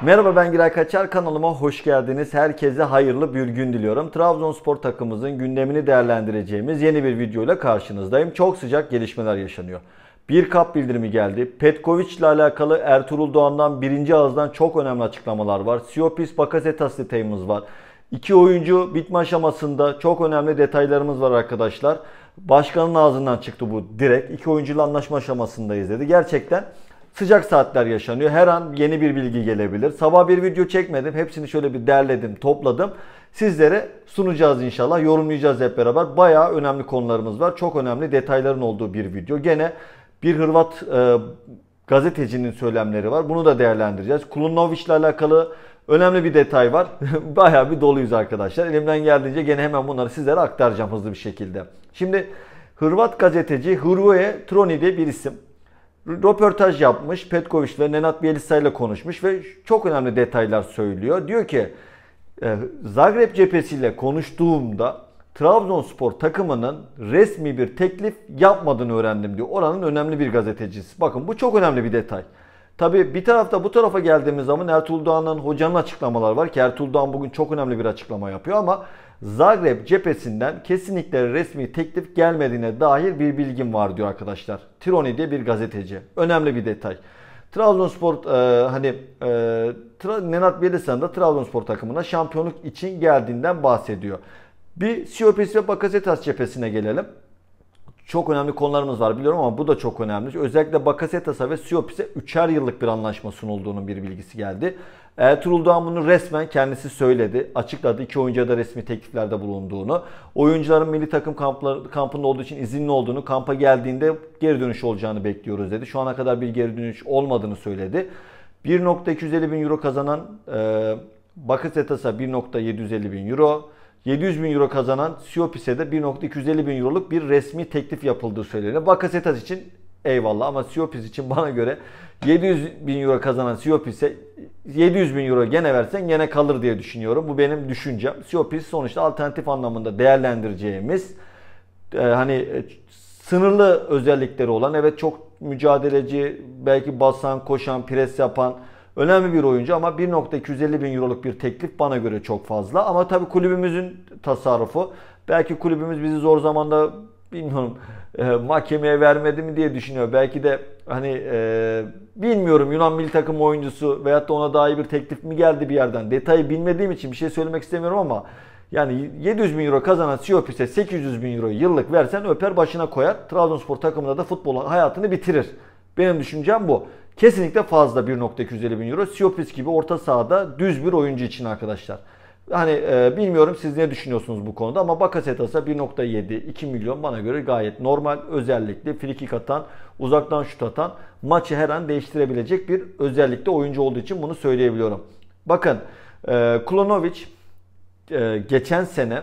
Merhaba ben Giray Kaçar kanalıma hoş geldiniz. Herkese hayırlı bir gün diliyorum. Trabzonspor takımımızın gündemini değerlendireceğimiz yeni bir videoyla karşınızdayım. Çok sıcak gelişmeler yaşanıyor. Bir kap bildirimi geldi. Petkovic ile alakalı Ertuğrul Doğan'dan birinci ağızdan çok önemli açıklamalar var. Siopis Bakasetas detayımız var. İki oyuncu bitme aşamasında çok önemli detaylarımız var arkadaşlar. Başkanın ağzından çıktı bu direkt. İki oyuncuyla anlaşma aşamasındayız dedi. Gerçekten sıcak saatler yaşanıyor. Her an yeni bir bilgi gelebilir. Sabah bir video çekmedim. Hepsini şöyle bir derledim, topladım. Sizlere sunacağız inşallah. Yorumlayacağız hep beraber. Bayağı önemli konularımız var. Çok önemli detayların olduğu bir video. Gene bir Hırvat e, gazetecinin söylemleri var. Bunu da değerlendireceğiz. Kulunovic ile alakalı önemli bir detay var. Bayağı bir doluyuz arkadaşlar. Elimden geldiğince gene hemen bunları sizlere aktaracağım hızlı bir şekilde. Şimdi Hırvat gazeteci Hrvoje Troni diye bir isim röportaj yapmış. Petkoviç ve Nenad Bielitsa ile konuşmuş ve çok önemli detaylar söylüyor. Diyor ki e, Zagreb cephesiyle konuştuğumda Trabzonspor takımının resmi bir teklif yapmadığını öğrendim diyor. Oranın önemli bir gazetecisi. Bakın bu çok önemli bir detay. Tabi bir tarafta bu tarafa geldiğimiz zaman Ertuğrul Doğan'ın hocanın açıklamalar var ki Ertuğrul Doğan bugün çok önemli bir açıklama yapıyor ama Zagreb cephesinden kesinlikle resmi teklif gelmediğine dair bir bilgim var diyor arkadaşlar. Tironi diye bir gazeteci. Önemli bir detay. Trabzonspor e, hani e, Tra Nenat Bielisan da Trabzonspor takımına şampiyonluk için geldiğinden bahsediyor. Bir Siopis ve Bakasetas cephesine gelelim. Çok önemli konularımız var biliyorum ama bu da çok önemli. Özellikle Bakasetas'a ve Siopis'e 3'er yıllık bir anlaşma sunulduğunun bir bilgisi geldi. Ertuğrul Doğan bunu resmen kendisi söyledi. Açıkladı. iki oyuncuya da resmi tekliflerde bulunduğunu. Oyuncuların milli takım kampları, kampında olduğu için izinli olduğunu, kampa geldiğinde geri dönüş olacağını bekliyoruz dedi. Şu ana kadar bir geri dönüş olmadığını söyledi. 1.250 bin euro kazanan e, Bakır 1.750 bin euro. 700 bin euro kazanan Siopis'e de 1.250 bin euroluk bir resmi teklif yapıldığı söyleniyor. Bakasetas için eyvallah ama Siopis için bana göre 700 bin euro kazanan Siopis'e 700 bin euro gene versen gene kalır diye düşünüyorum. Bu benim düşüncem. Siopis sonuçta alternatif anlamında değerlendireceğimiz e, hani e, sınırlı özellikleri olan evet çok mücadeleci belki basan koşan pres yapan önemli bir oyuncu ama 1.250 bin euroluk bir teklif bana göre çok fazla. Ama tabii kulübümüzün tasarrufu belki kulübümüz bizi zor zamanda bilmiyorum e, mahkemeye vermedi mi diye düşünüyor. Belki de hani e, bilmiyorum Yunan milli takım oyuncusu veyahut da ona daha iyi bir teklif mi geldi bir yerden. Detayı bilmediğim için bir şey söylemek istemiyorum ama yani 700 bin euro kazanan Siyopis'e 800 bin euro yıllık versen öper başına koyar. Trabzonspor takımında da futbol hayatını bitirir. Benim düşüncem bu. Kesinlikle fazla 1.250 bin euro. Siyopis gibi orta sahada düz bir oyuncu için arkadaşlar. Hani e, bilmiyorum siz ne düşünüyorsunuz bu konuda ama Bakasetas'a 1.7 2 milyon bana göre gayet normal. Özellikle frikik atan, uzaktan şut atan, maçı her an değiştirebilecek bir özellikle oyuncu olduğu için bunu söyleyebiliyorum. Bakın e, Klonovic e, geçen sene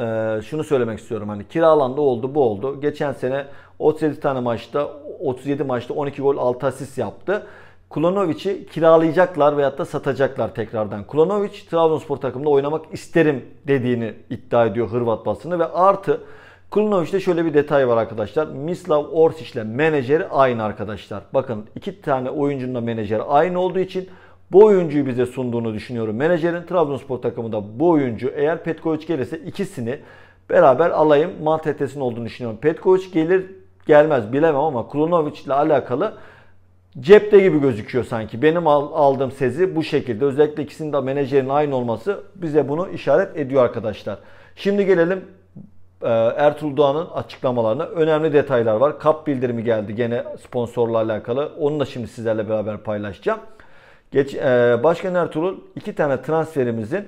e, şunu söylemek istiyorum. Hani kiralandı oldu bu oldu. Geçen sene 37 tane maçta 37 maçta 12 gol 6 asist yaptı. Kulonovic'i kiralayacaklar veyahut da satacaklar tekrardan. Kulonovic Trabzonspor takımında oynamak isterim dediğini iddia ediyor Hırvat basını ve artı Kulinovic'de şöyle bir detay var arkadaşlar. Mislav ile menajeri aynı arkadaşlar. Bakın iki tane oyuncunun da menajeri aynı olduğu için bu oyuncuyu bize sunduğunu düşünüyorum. Menajerin Trabzonspor takımında bu oyuncu eğer Petkovic gelirse ikisini beraber alayım mantalitesinin olduğunu düşünüyorum. Petkovic gelir gelmez bilemem ama Kulinovic ile alakalı cepte gibi gözüküyor sanki. Benim aldığım sezi bu şekilde. Özellikle ikisinin de menajerin aynı olması bize bunu işaret ediyor arkadaşlar. Şimdi gelelim e, Ertuğrul Doğan'ın açıklamalarına. Önemli detaylar var. Kap bildirimi geldi gene sponsorla alakalı. Onu da şimdi sizlerle beraber paylaşacağım. Geç, e, Başkan Ertuğrul iki tane transferimizin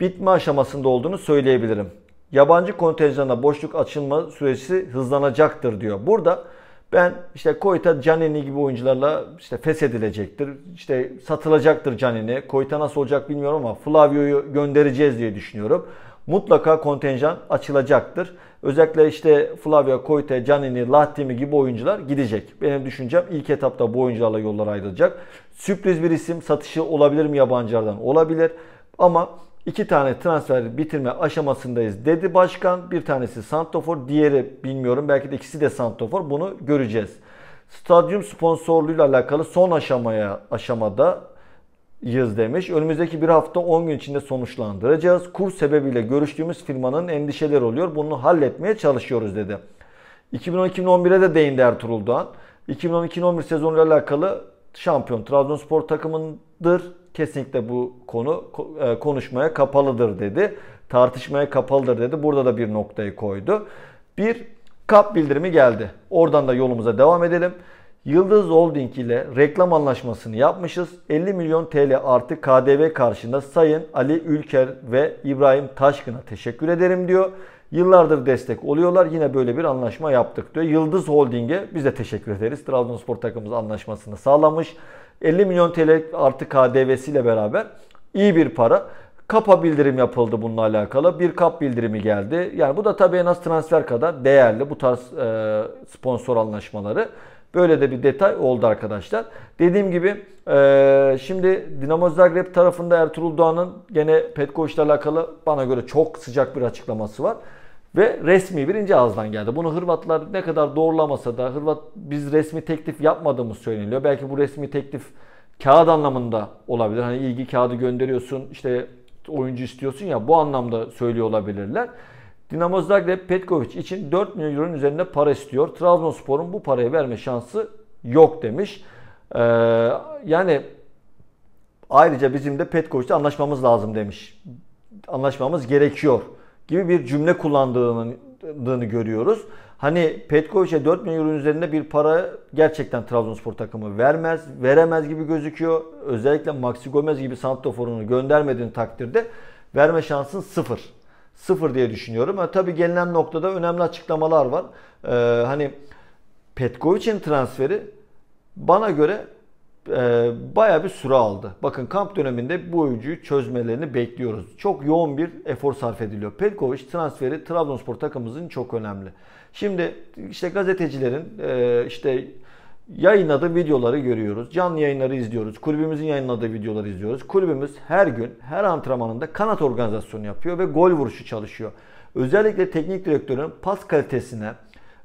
bitme aşamasında olduğunu söyleyebilirim. Yabancı kontenjana boşluk açılma süresi hızlanacaktır diyor. Burada ben işte Koyta Canini gibi oyuncularla işte feshedilecektir. İşte satılacaktır Canini. Koyta nasıl olacak bilmiyorum ama Flavio'yu göndereceğiz diye düşünüyorum. Mutlaka kontenjan açılacaktır. Özellikle işte Flavio Koyta, Canini, Lahtimi gibi oyuncular gidecek. Benim düşüncem ilk etapta bu oyuncularla yollar ayrılacak. Sürpriz bir isim satışı olabilir mi yabancılardan? Olabilir. Ama İki tane transfer bitirme aşamasındayız dedi başkan. Bir tanesi Santofor, diğeri bilmiyorum belki de ikisi de Santofor. Bunu göreceğiz. Stadyum sponsorluğuyla alakalı son aşamaya aşamada yız demiş. Önümüzdeki bir hafta 10 gün içinde sonuçlandıracağız. Kur sebebiyle görüştüğümüz firmanın endişeleri oluyor. Bunu halletmeye çalışıyoruz dedi. 2012 2011e de değindi Ertuğrul Doğan. 2010-2011 sezonuyla alakalı şampiyon Trabzonspor takımındır kesinlikle bu konu e, konuşmaya kapalıdır dedi. Tartışmaya kapalıdır dedi. Burada da bir noktayı koydu. Bir kap bildirimi geldi. Oradan da yolumuza devam edelim. Yıldız Holding ile reklam anlaşmasını yapmışız. 50 milyon TL artı KDV karşında Sayın Ali Ülker ve İbrahim Taşkın'a teşekkür ederim diyor. Yıllardır destek oluyorlar. Yine böyle bir anlaşma yaptık diyor. Yıldız Holding'e biz de teşekkür ederiz. Trabzonspor takımımız anlaşmasını sağlamış. 50 milyon TL artı KDV'siyle beraber iyi bir para. Kapa bildirim yapıldı bununla alakalı. Bir kap bildirimi geldi. Yani bu da tabii en az transfer kadar değerli bu tarz e, sponsor anlaşmaları. Böyle de bir detay oldu arkadaşlar. Dediğim gibi e, şimdi Dinamo Zagreb tarafında Ertuğrul Doğan'ın gene Petkoviç'le alakalı bana göre çok sıcak bir açıklaması var. Ve resmi birinci ağızdan geldi. Bunu Hırvatlar ne kadar doğrulamasa da Hırvat biz resmi teklif yapmadığımız söyleniyor. Belki bu resmi teklif kağıt anlamında olabilir. Hani ilgi kağıdı gönderiyorsun işte oyuncu istiyorsun ya bu anlamda söylüyor olabilirler. Dinamo Zagreb Petkovic için 4 milyon euronun üzerinde para istiyor. Trabzonspor'un bu parayı verme şansı yok demiş. Ee, yani ayrıca bizim de Petkovic'le anlaşmamız lazım demiş. Anlaşmamız gerekiyor gibi bir cümle kullandığını görüyoruz. Hani Petkovic'e 4 milyon euro üzerinde bir para gerçekten Trabzonspor takımı vermez, veremez gibi gözüküyor. Özellikle Maxi Gomez gibi santraforunu göndermediğin takdirde verme şansın sıfır. Sıfır diye düşünüyorum. Ama tabii gelinen noktada önemli açıklamalar var. Ee, hani Petkovic'in transferi bana göre e, baya bir süre aldı. Bakın kamp döneminde bu oyuncuyu çözmelerini bekliyoruz. Çok yoğun bir efor sarf ediliyor. Pelkovic transferi Trabzonspor takımımızın çok önemli. Şimdi işte gazetecilerin e, işte yayınladığı videoları görüyoruz. Canlı yayınları izliyoruz. Kulübümüzün yayınladığı videoları izliyoruz. Kulübümüz her gün her antrenmanında kanat organizasyonu yapıyor ve gol vuruşu çalışıyor. Özellikle teknik direktörün pas kalitesine,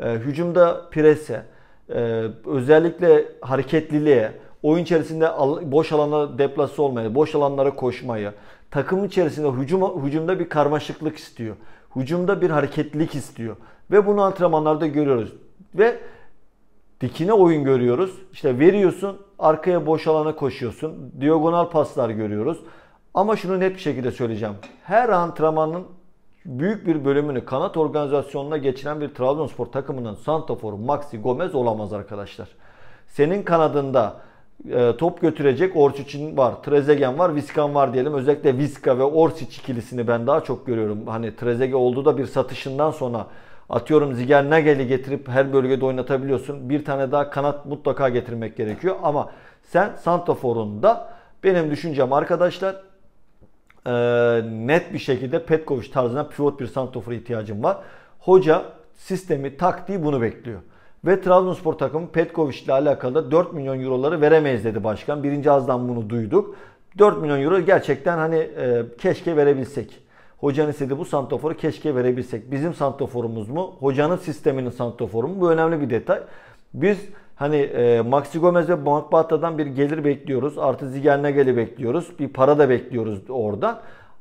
e, hücumda prese, e, özellikle hareketliliğe, oyun içerisinde boş alana deplase olmaya, boş alanlara koşmaya, takım içerisinde hücum hücumda bir karmaşıklık istiyor. Hücumda bir hareketlilik istiyor ve bunu antrenmanlarda görüyoruz. Ve dikine oyun görüyoruz. İşte veriyorsun, arkaya boş alana koşuyorsun. Diagonal paslar görüyoruz. Ama şunu net bir şekilde söyleyeceğim. Her antrenmanın büyük bir bölümünü kanat organizasyonuna geçiren bir Trabzonspor takımının Santafor, Maxi, Gomez olamaz arkadaşlar. Senin kanadında e, top götürecek Orsic'in var, Trezegen var, Viskan var diyelim. Özellikle Viska ve Orsic ikilisini ben daha çok görüyorum. Hani Trezege olduğu da bir satışından sonra atıyorum Ziger Nagel'i getirip her bölgede oynatabiliyorsun. Bir tane daha kanat mutlaka getirmek gerekiyor ama sen Santafor'un da benim düşüncem arkadaşlar e, net bir şekilde Petkovic tarzına pivot bir Santafor'a ihtiyacım var. Hoca sistemi taktiği bunu bekliyor. Ve Trabzonspor takımı Petkovic ile alakalı da 4 milyon euroları veremeyiz dedi başkan. Birinci ağızdan bunu duyduk. 4 milyon euro gerçekten hani e, keşke verebilsek. Hocanın istediği bu santraforu keşke verebilsek. Bizim santraforumuz mu? Hocanın sisteminin santraforu mu? Bu önemli bir detay. Biz hani e, Maxi Gomez ve Mark Bahta'dan bir gelir bekliyoruz. Artı Zigerne Zigernegel'i bekliyoruz. Bir para da bekliyoruz oradan.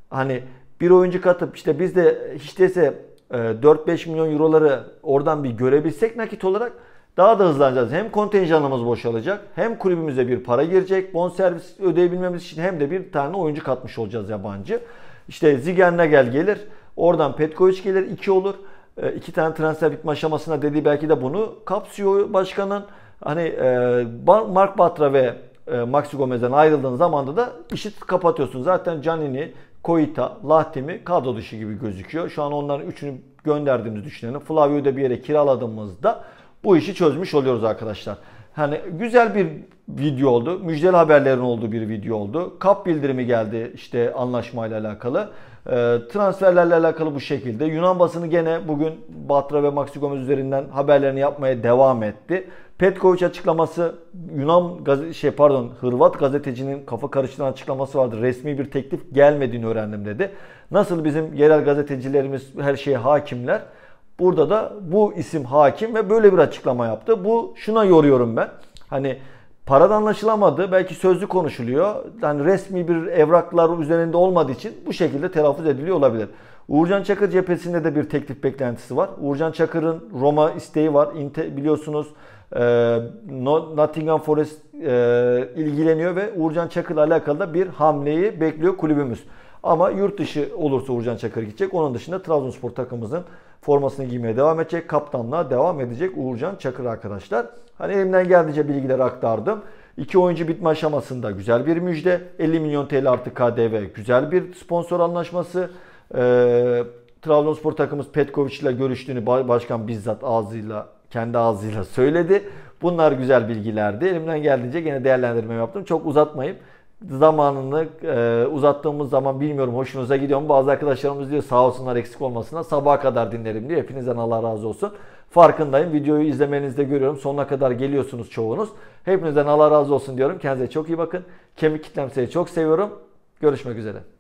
Hani bir oyuncu katıp işte biz de hiç değilse 4-5 ee, milyon euroları oradan bir görebilsek nakit olarak daha da hızlanacağız. Hem kontenjanımız boşalacak hem kulübümüze bir para girecek. Bon servis ödeyebilmemiz için hem de bir tane oyuncu katmış olacağız yabancı. İşte Zigen gel gelir. Oradan Petkovic gelir. 2 olur. Ee, iki tane transfer bitme aşamasına dediği belki de bunu kapsıyor e başkanın. Hani e, Mark Batra ve e, Maxi Gomez'den ayrıldığın zamanda da işi kapatıyorsun. Zaten Canini, Koita, Lahtemi kadro dışı gibi gözüküyor. Şu an onların üçünü gönderdiğimizi düşünelim. Flavio'yu da bir yere kiraladığımızda bu işi çözmüş oluyoruz arkadaşlar. Hani güzel bir video oldu. Müjdeli haberlerin olduğu bir video oldu. Kap bildirimi geldi işte anlaşmayla alakalı. Ee, transferlerle alakalı bu şekilde. Yunan basını gene bugün Batra ve Maxi Gomez üzerinden haberlerini yapmaya devam etti. Petkovic açıklaması Yunan gazete, şey pardon Hırvat gazetecinin kafa karıştıran açıklaması vardı. Resmi bir teklif gelmediğini öğrendim dedi. Nasıl bizim yerel gazetecilerimiz her şeye hakimler. Burada da bu isim hakim ve böyle bir açıklama yaptı. Bu şuna yoruyorum ben. Hani Parada anlaşılamadı. Belki sözlü konuşuluyor. Yani resmi bir evraklar üzerinde olmadığı için bu şekilde telaffuz ediliyor olabilir. Uğurcan Çakır cephesinde de bir teklif beklentisi var. Uğurcan Çakır'ın Roma isteği var. Inter, biliyorsunuz e, Nottingham Forest e, ilgileniyor ve Uğurcan Çakır'la alakalı da bir hamleyi bekliyor kulübümüz. Ama yurt dışı olursa Uğurcan Çakır gidecek. Onun dışında Trabzonspor takımımızın formasını giymeye devam edecek. Kaptanlığa devam edecek Uğurcan Çakır arkadaşlar. Hani elimden geldiğince bilgileri aktardım. İki oyuncu bitme aşamasında güzel bir müjde. 50 milyon TL artı KDV güzel bir sponsor anlaşması. Ee, Trabzonspor takımımız Petkovic ile görüştüğünü başkan bizzat ağzıyla kendi ağzıyla söyledi. Bunlar güzel bilgilerdi. Elimden geldiğince yine değerlendirme yaptım. Çok uzatmayıp zamanını e, uzattığımız zaman bilmiyorum hoşunuza gidiyor mu? Bazı arkadaşlarımız diyor sağ olsunlar eksik olmasına sabaha kadar dinlerim diyor. Hepinizden Allah razı olsun. Farkındayım. Videoyu izlemenizde görüyorum. Sonuna kadar geliyorsunuz çoğunuz. Hepinizden Allah razı olsun diyorum. Kendinize çok iyi bakın. Kemik kitlemseyi çok seviyorum. Görüşmek üzere.